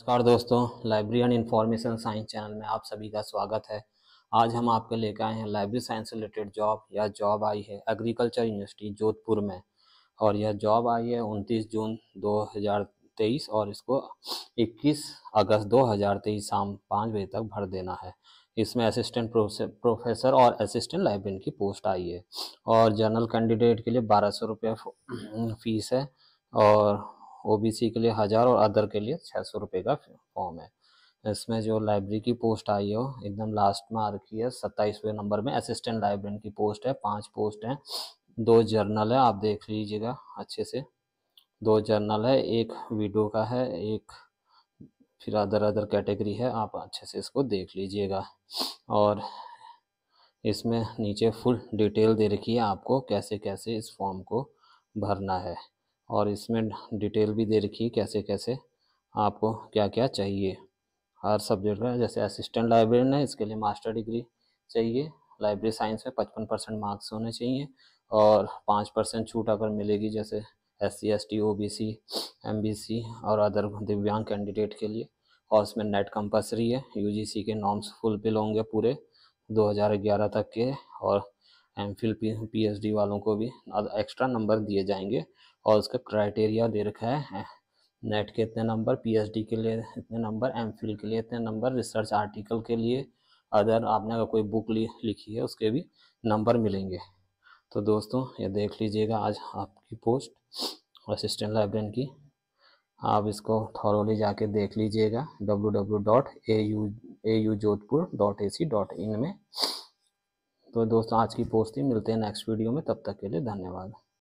नमस्कार दोस्तों library and information science channel में आप सभी का स्वागत है आज हम आपके लेकर आए हैं लाइब्रेरी साइंस रिलेटेड जॉब यह जॉब आई है एग्रीकल्चर यूनिवर्सिटी जोधपुर में और यह जॉब आई है 29 जून 2023 और इसको 21 अगस्त 2023 शाम पाँच बजे तक भर देना है इसमें असिस्टेंट प्रोफेसर और असिस्टेंट लाइब्रेरियन की पोस्ट आई है और जनरल कैंडिडेट के लिए बारह सौ फीस है और ओबीसी के लिए हज़ार और अदर के लिए छः सौ रुपये का फॉर्म है इसमें जो लाइब्रेरी की पोस्ट आई हो एकदम लास्ट में आ रखी है सत्ताईसवें नंबर में असिस्टेंट लाइब्रेरियन की पोस्ट है पांच पोस्ट हैं दो जर्नल है आप देख लीजिएगा अच्छे से दो जर्नल है एक वीडियो का है एक फिर अदर अदर कैटेगरी है आप अच्छे से इसको देख लीजिएगा और इसमें नीचे फुल डिटेल दे रखी है आपको कैसे कैसे इस फॉर्म को भरना है और इसमें डिटेल भी दे रखी है कैसे कैसे आपको क्या क्या चाहिए हर सब्जेक्ट का जैसे असिस्टेंट लाइब्रेरियन है इसके लिए मास्टर डिग्री चाहिए लाइब्रेरी साइंस में पचपन परसेंट मार्क्स होने चाहिए और पाँच परसेंट छूट अगर मिलेगी जैसे S C S T O B C M B C और अदर दिव्यांग कैंडिडेट के लिए और उसमें नेट कंपलसरी है यू जी सी के नॉर्म्स फुलफिल होंगे पूरे दो हज़ार ग्यारह तक के और M Phil P H D वालों को भी एक्स्ट्रा नंबर दिए जाएंगे और उसका क्राइटेरिया दे रखा है नेट के इतने नंबर पीएचडी के लिए इतने नंबर एम के लिए इतने नंबर रिसर्च आर्टिकल के लिए अदर आपने अगर कोई बुक ली लिखी है उसके भी नंबर मिलेंगे तो दोस्तों ये देख लीजिएगा आज आपकी पोस्ट असिस्टेंट लाइब्रेरियन की आप इसको थॉरली जाके देख लीजिएगा W W dot A U A U Jodhpur dot A C dot in में तो दोस्तों आज की पोस्ट ही मिलते हैं नेक्स्ट वीडियो में तब तक के लिए धन्यवाद